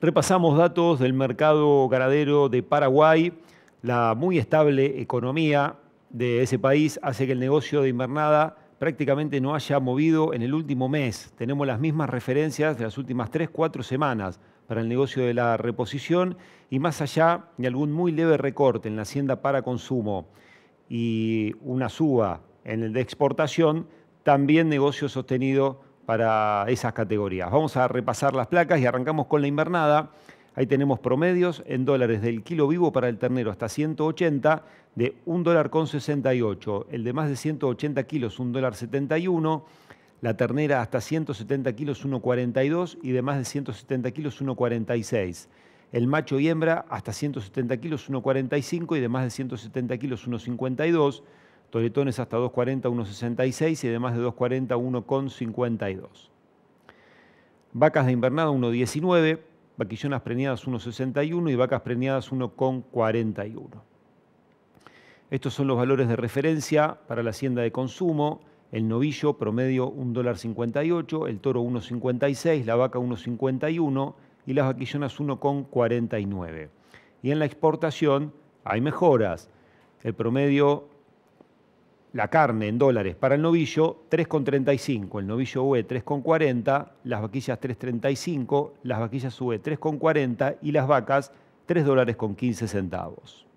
Repasamos datos del mercado ganadero de Paraguay. La muy estable economía de ese país hace que el negocio de invernada prácticamente no haya movido en el último mes. Tenemos las mismas referencias de las últimas tres cuatro semanas para el negocio de la reposición y más allá de algún muy leve recorte en la hacienda para consumo y una suba en el de exportación, también negocio sostenido para esas categorías. Vamos a repasar las placas y arrancamos con la invernada. Ahí tenemos promedios en dólares del kilo vivo para el ternero hasta 180 de 1 dólar con 68. El de más de 180 kilos, 1 dólar 71. La ternera hasta 170 kilos, 1,42 y de más de 170 kilos, 1,46. El macho y hembra hasta 170 kilos, 1,45 y de más de 170 kilos, 1,52. Toletones hasta 2.40, 1.66 y además de 2.40, 1.52. Vacas de invernada 1.19, vaquillonas preñadas 1.61 y vacas preñadas 1.41. Estos son los valores de referencia para la hacienda de consumo. El novillo promedio 1,58, el toro 1,56, la vaca 1,51 y las vaquillonas 1,49. Y en la exportación hay mejoras. El promedio la carne en dólares para el novillo 3,35, el novillo UE 3,40, las vaquillas 3,35, las vaquillas UE 3,40 y las vacas 3 dólares con 15 centavos.